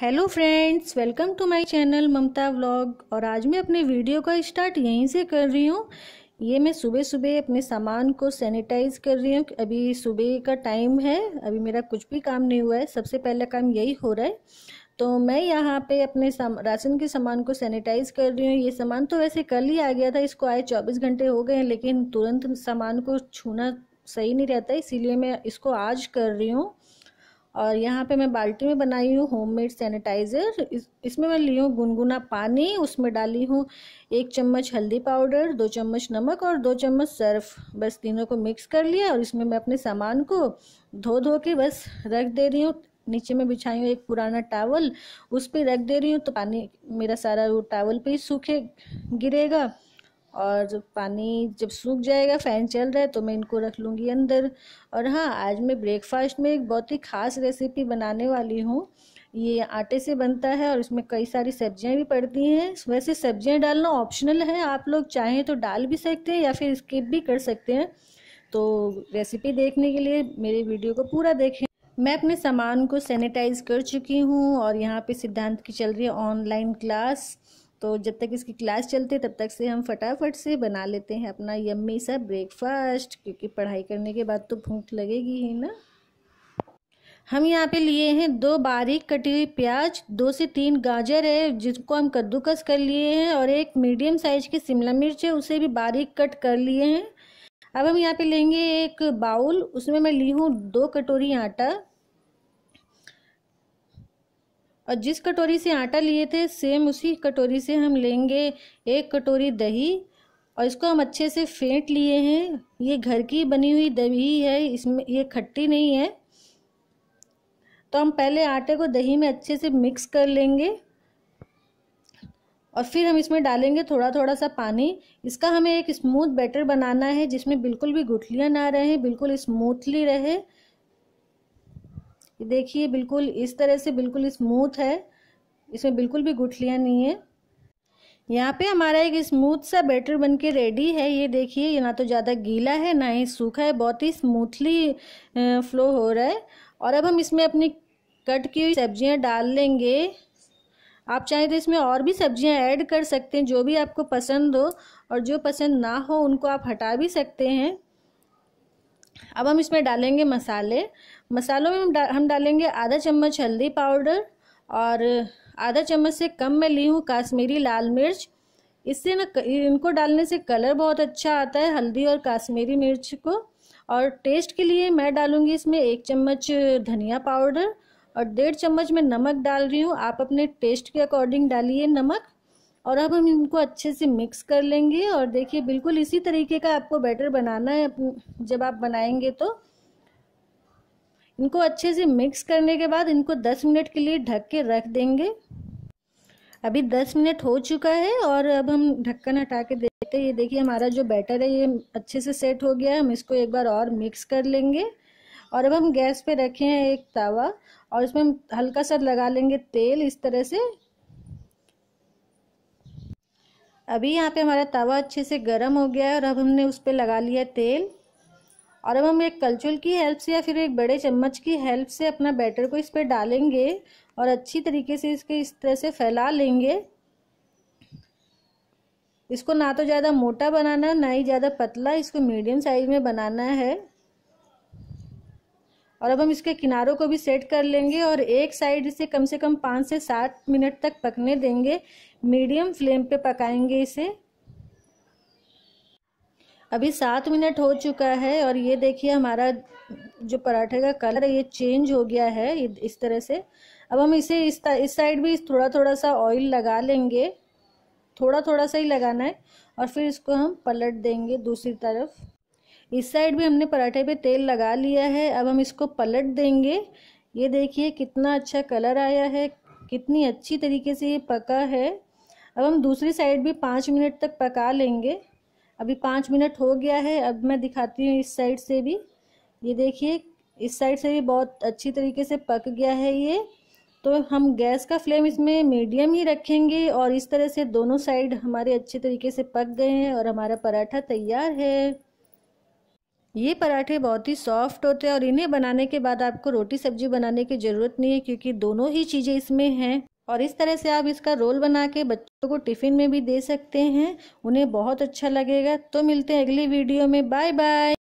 hello friends welcome to my channel Mamta vlog और आज मैं अपने वीडियो का स्टार्ट यहीं से कर रही हूँ ये मैं सुबह सुबह अपने सामान को सैनिटाइज कर रही हूँ अभी सुबह का टाइम है अभी मेरा कुछ भी काम नहीं हुआ है सबसे पहला काम यही हो रहा है तो मैं यहाँ पे अपने राशन के सामान को सैनिटाइज कर रही हूँ ये सामान तो वैसे कल ही आ गया था इसको आए चौबीस घंटे हो गए हैं लेकिन तुरंत सामान को छूना सही नहीं रहता इसीलिए मैं इसको आज कर रही हूँ और यहाँ पे मैं बाल्टी में बनाई हूँ होममेड सैनिटाइज़र इस, इसमें मैं ली हूँ गुनगुना पानी उसमें डाली हूँ एक चम्मच हल्दी पाउडर दो चम्मच नमक और दो चम्मच सर्फ बस तीनों को मिक्स कर लिया और इसमें मैं अपने सामान को धो धो के बस रख दे रही हूँ नीचे में बिछाई हूँ एक पुराना टावल उस पर रख दे रही हूँ तो पानी मेरा सारा वो टावल पर ही सूखे गिरेगा और जब पानी जब सूख जाएगा फ़ैन चल रहा है तो मैं इनको रख लूँगी अंदर और हाँ आज मैं ब्रेकफास्ट में एक बहुत ही ख़ास रेसिपी बनाने वाली हूँ ये आटे से बनता है और इसमें कई सारी सब्जियाँ भी पड़ती हैं वैसे सब्जियाँ डालना ऑप्शनल है आप लोग चाहें तो डाल भी सकते हैं या फिर स्किप भी कर सकते हैं तो रेसिपी देखने के लिए मेरे वीडियो को पूरा देखें मैं अपने सामान को सैनिटाइज़ कर चुकी हूँ और यहाँ पे सिद्धांत की चल रही है ऑनलाइन क्लास तो जब तक इसकी क्लास चलती है तब तक से हम फटाफट से बना लेते हैं अपना यम्मी सा ब्रेकफास्ट क्योंकि पढ़ाई करने के बाद तो भूख लगेगी ही ना हम यहाँ पे लिए हैं दो बारीक कटी हुई प्याज दो से तीन गाजर है जिसको हम कद्दूकस कर लिए हैं और एक मीडियम साइज़ की शिमला मिर्च है उसे भी बारीक कट कर लिए हैं अब हम यहाँ पे लेंगे एक बाउल उसमें मैं ली हूँ दो कटोरी आटा और जिस कटोरी से आटा लिए थे सेम उसी कटोरी से हम लेंगे एक कटोरी दही और इसको हम अच्छे से फेंट लिए हैं ये घर की बनी हुई दही है इसमें ये खट्टी नहीं है तो हम पहले आटे को दही में अच्छे से मिक्स कर लेंगे और फिर हम इसमें डालेंगे थोड़ा थोड़ा सा पानी इसका हमें एक स्मूथ बैटर बनाना है जिसमें बिल्कुल भी गुठलियाँ ना रहें बिल्कुल स्मूथली रहे ये देखिए बिल्कुल इस तरह से बिल्कुल स्मूथ है इसमें बिल्कुल भी गुठलियाँ नहीं है यहाँ पे हमारा एक स्मूथ सा बैटर बन के रेडी है ये देखिए ये ना तो ज़्यादा गीला है ना ही सूखा है बहुत ही स्मूथली फ्लो हो रहा है और अब हम इसमें अपनी कट की हुई सब्जियाँ डाल लेंगे आप चाहें तो इसमें और भी सब्जियाँ ऐड कर सकते हैं जो भी आपको पसंद हो और जो पसंद ना हो उनको आप हटा भी सकते हैं अब हम इसमें डालेंगे मसाले मसालों में हम, डा, हम डालेंगे आधा चम्मच हल्दी पाउडर और आधा चम्मच से कम मैं ली हूँ काश्मीरी लाल मिर्च इससे ना इनको डालने से कलर बहुत अच्छा आता है हल्दी और काश्मीरी मिर्च को और टेस्ट के लिए मैं डालूँगी इसमें एक चम्मच धनिया पाउडर और डेढ़ चम्मच में नमक डाल रही हूँ आप अपने टेस्ट के अकॉर्डिंग डालिए नमक और अब हम इनको अच्छे से मिक्स कर लेंगे और देखिए बिल्कुल इसी तरीके का आपको बैटर बनाना है जब आप बनाएंगे तो इनको अच्छे से मिक्स करने के बाद इनको 10 मिनट के लिए ढक के रख देंगे अभी 10 मिनट हो चुका है और अब हम ढक्कन हटा के देते हैं ये देखिए हमारा जो बैटर है ये अच्छे से सेट हो गया है हम इसको एक बार और मिक्स कर लेंगे और अब हम गैस पे रखे हैं एक तवा और इसमें हम हल्का सा लगा लेंगे तेल इस तरह से अभी यहाँ पे हमारा तवा अच्छे से गर्म हो गया है और अब हमने उस पर लगा लिया तेल और अब हम एक कलचुल की हेल्प से या फिर एक बड़े चम्मच की हेल्प से अपना बैटर को इस पर डालेंगे और अच्छी तरीके से इसके इस तरह से फैला लेंगे इसको ना तो ज़्यादा मोटा बनाना ना ही ज़्यादा पतला इसको मीडियम साइज में बनाना है और अब हम इसके किनारों को भी सेट कर लेंगे और एक साइड इसे कम से कम पाँच से सात मिनट तक पकने देंगे मीडियम फ्लेम पे पकाएंगे इसे अभी सात मिनट हो चुका है और ये देखिए हमारा जो पराठे का कलर है ये चेंज हो गया है इस तरह से अब हम इसे इस इस साइड भी थोड़ा थोड़ा सा ऑयल लगा लेंगे थोड़ा थोड़ा सा ही लगाना है और फिर इसको हम पलट देंगे दूसरी तरफ इस साइड भी हमने पराठे पे तेल लगा लिया है अब हम इसको पलट देंगे ये देखिए कितना अच्छा कलर आया है कितनी अच्छी तरीके से ये पका है अब हम दूसरी साइड भी पाँच मिनट तक पका लेंगे अभी पाँच मिनट हो गया है अब मैं दिखाती हूँ इस साइड से भी ये देखिए इस साइड से भी बहुत अच्छी तरीके से पक गया है ये तो हम गैस का फ्लेम इसमें मीडियम ही रखेंगे और इस तरह से दोनों साइड हमारे अच्छे तरीके से पक गए हैं और हमारा पराठा तैयार है ये पराठे बहुत ही सॉफ्ट होते हैं और इन्हें बनाने के बाद आपको रोटी सब्जी बनाने की ज़रूरत नहीं है क्योंकि दोनों ही चीज़ें इसमें हैं और इस तरह से आप इसका रोल बना के बच्चों को टिफ़िन में भी दे सकते हैं उन्हें बहुत अच्छा लगेगा तो मिलते हैं अगली वीडियो में बाय बाय